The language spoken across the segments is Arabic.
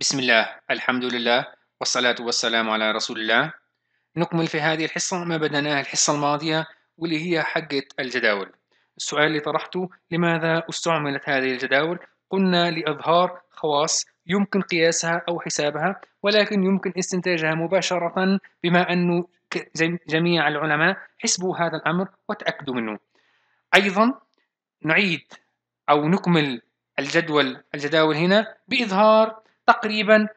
بسم الله الحمد لله والصلاة والسلام على رسول الله نكمل في هذه الحصة ما بدأناه الحصة الماضية واللي هي حقة الجداول السؤال اللي طرحته لماذا استعملت هذه الجداول قلنا لإظهار خواص يمكن قياسها أو حسابها ولكن يمكن استنتاجها مباشرة بما أنه جميع العلماء حسبوا هذا الأمر وتأكدوا منه أيضا نعيد أو نكمل الجدول الجداول هنا بإظهار تقريبا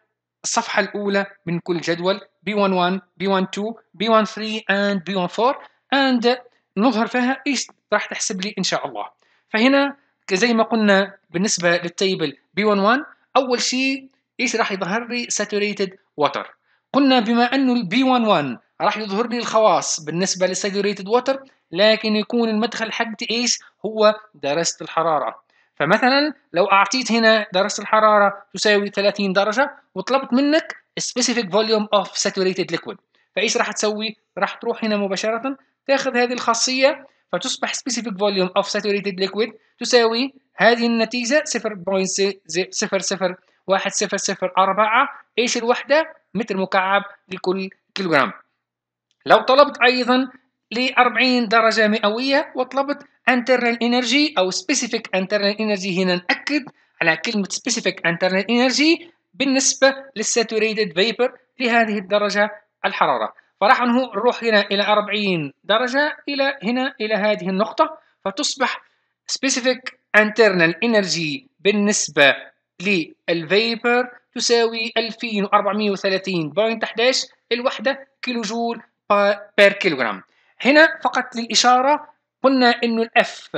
الصفحة الأولى من كل جدول B11, B12, B13 and B14 and نظهر فيها ايش راح تحسب لي ان شاء الله فهنا زي ما قلنا بالنسبة للتيبل B11 أول شيء ايش راح يظهر لي saturated water قلنا بما أنه ال B11 راح يظهر لي الخواص بالنسبة للساتوريتد ووتر لكن يكون المدخل حقتي ايش هو درجة الحرارة فمثلا لو اعطيت هنا درجه الحراره تساوي 30 درجه وطلبت منك specific volume of saturated liquid فايش راح تسوي؟ راح تروح هنا مباشره تاخذ هذه الخاصيه فتصبح specific volume of saturated liquid تساوي هذه النتيجه 0.001004 ايش الوحده؟ متر مكعب لكل كيلوغرام لو طلبت ايضا ل 40 درجة مئوية وطلبت internal energy أو specific internal energy هنا نأكد على كلمة specific internal energy بالنسبة للساتوريتد vapor لهذه الدرجة الحرارة فراح نروح هنا إلى 40 درجة إلى هنا إلى هذه النقطة فتصبح specific internal energy بالنسبة للفيبر تساوي 2430.11 الوحدة كيلو جول بير كيلوغرام هنا فقط للإشارة قلنا إنه الأف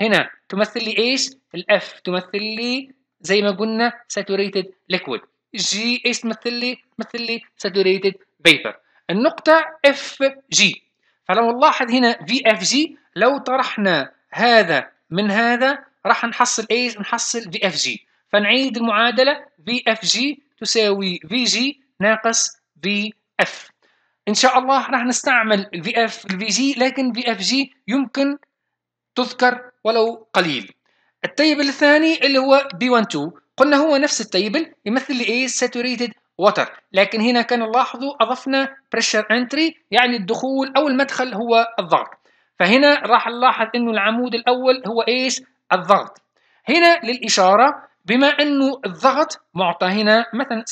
هنا تمثل لي إيش؟ الأف تمثل لي زي ما قلنا saturated liquid جي إيش تمثل لي؟ تمثل لي saturated vapor النقطة اف جي فلو نلاحظ هنا في اف جي لو طرحنا هذا من هذا راح نحصل ايش؟ نحصل في اف جي فنعيد المعادلة في اف جي تساوي في جي ناقص في اف ان شاء الله راح نستعمل الفي اف الفي جي لكن في اف جي يمكن تذكر ولو قليل التيبل الثاني اللي هو بي 1 2 قلنا هو نفس التيبل يمثل لي ايه ساتوريتد ووتر لكن هنا كان لاحظوا اضفنا بريشر انتري يعني الدخول او المدخل هو الضغط فهنا راح نلاحظ انه العمود الاول هو ايش الضغط هنا للاشاره بما انه الضغط معطى هنا مثلا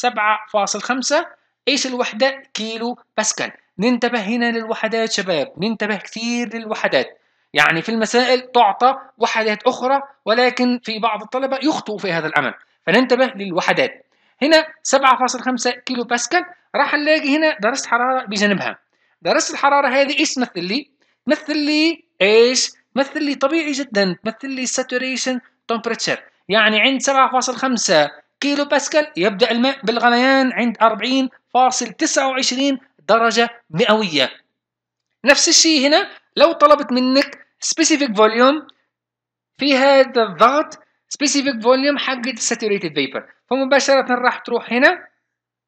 7.5 ايش الوحده كيلو باسكال ننتبه هنا للوحدات شباب ننتبه كثير للوحدات يعني في المسائل تعطى وحدات اخرى ولكن في بعض الطلبه يخطئوا في هذا الامر فننتبه للوحدات هنا 7.5 كيلو باسكال راح نلاقي هنا درجه حراره بجانبها درجه الحراره هذه ايش تمثل لي تمثل لي ايش تمثل لي طبيعي جدا تمثل لي ساتوريشن تمبريتشر يعني عند 7.5 كيلو باسكال يبدا الماء بالغليان عند 40 0.29 درجة مئوية نفس الشيء هنا لو طلبت منك specific volume في هذا الضغط specific volume حق saturated vapor فمباشرة راح تروح هنا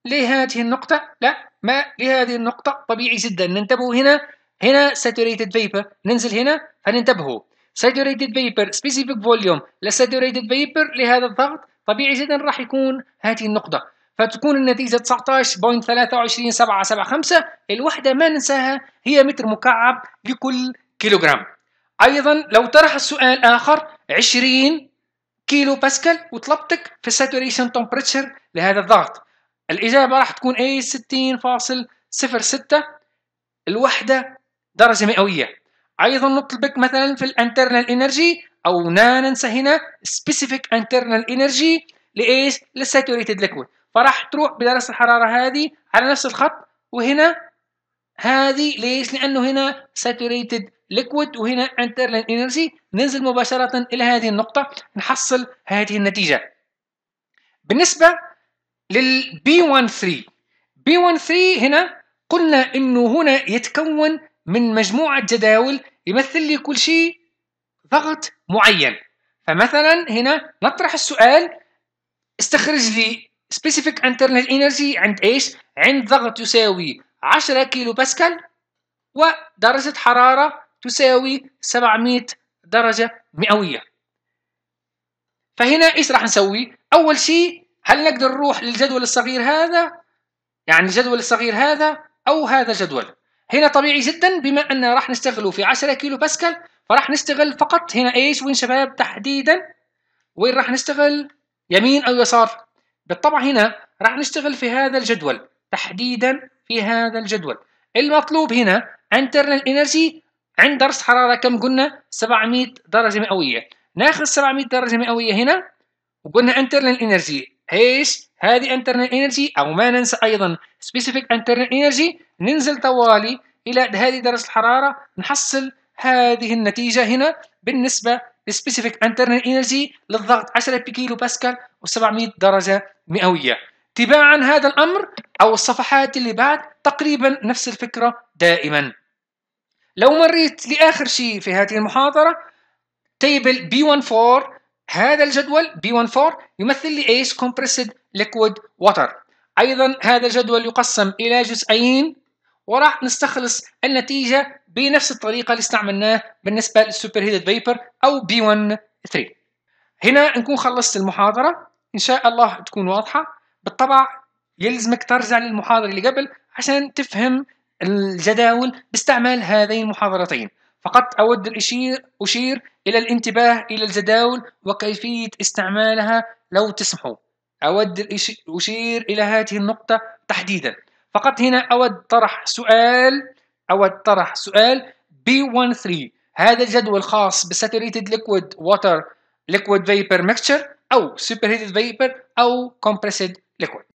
لهذه النقطة لا ما لهذه النقطة طبيعي جدا ننتبه هنا هنا saturated vapor ننزل هنا فننتبهوا saturated vapor specific volume لsaturated vapor لهذا الضغط طبيعي جدا راح يكون هذه النقطة فتكون النتيجة 19.23775 الوحدة ما ننساها هي متر مكعب لكل كيلوغرام أيضا لو طرح السؤال آخر 20 كيلو باسكال وطلبتك في الساتوريشن تمبرتشر لهذا الضغط الإجابة راح تكون أي 60.06 الوحدة درجة مئوية أيضا نطلبك مثلا في الانترنال انرجي أو لا ننسى هنا specific internal energy لإيش؟ للساتوريتد ليكويد فراح تروح بدرجة الحرارة هذه على نفس الخط وهنا هذه ليش؟ لأنه هنا saturated liquid وهنا internal energy ننزل مباشرة إلى هذه النقطة نحصل هذه النتيجة بالنسبة لل B13 B13 هنا قلنا أنه هنا يتكون من مجموعة جداول يمثل لي كل شيء ضغط معين فمثلا هنا نطرح السؤال استخرج لي specific internal energy عند ايش؟ عند ضغط يساوي 10 كيلو باسكال ودرجة حرارة تساوي 700 درجة مئوية فهنا ايش راح نسوي؟ اول شيء هل نقدر نروح للجدول الصغير هذا؟ يعني الجدول الصغير هذا او هذا الجدول هنا طبيعي جدا بما ان راح نستغله في 10 كيلو باسكال فراح نستغل فقط هنا ايش وين شباب تحديدا وين راح نستغل يمين او يسار بالطبع هنا راح نشتغل في هذا الجدول تحديدا في هذا الجدول المطلوب هنا internal energy عند درجة حرارة كم قلنا 700 درجة مئوية ناخذ 700 درجة مئوية هنا وقلنا internal energy ايش هذه internal energy او ما ننسى ايضا specific internal energy ننزل طوالي الى هذه درجة الحرارة نحصل هذه النتيجة هنا بالنسبة سبيسيفيك انترنال انرجي للضغط 10 بكيلو باسكال و700 درجه مئويه تباعا هذا الامر او الصفحات اللي بعد تقريبا نفس الفكره دائما لو مريت لاخر شيء في هذه المحاضره تيبل بي 14 هذا الجدول بي 14 يمثل لي ايش كومبريسد ليكويد ووتر ايضا هذا الجدول يقسم الى جزئين وراح نستخلص النتيجه بنفس الطريقه اللي استعملناه بالنسبه للسوبر هيدد فيبر او بي 1 3 هنا نكون خلصت المحاضره ان شاء الله تكون واضحه بالطبع يلزمك ترجع للمحاضره اللي قبل عشان تفهم الجداول باستعمال هذين المحاضرتين فقط أود الإشير أشير إلى الانتباه إلى الجداول وكيفية استعمالها لو تسمحوا أود الأشير إلى هذه النقطة تحديدا فقط هنا أود طرح سؤال أو طرح سؤال B13 هذا الجدول خاص بالساتوريتد ليكويد ووتر ليكويد فيبر ميكشر أو سوبر هيتد فيبر أو كومبريسد ليكويد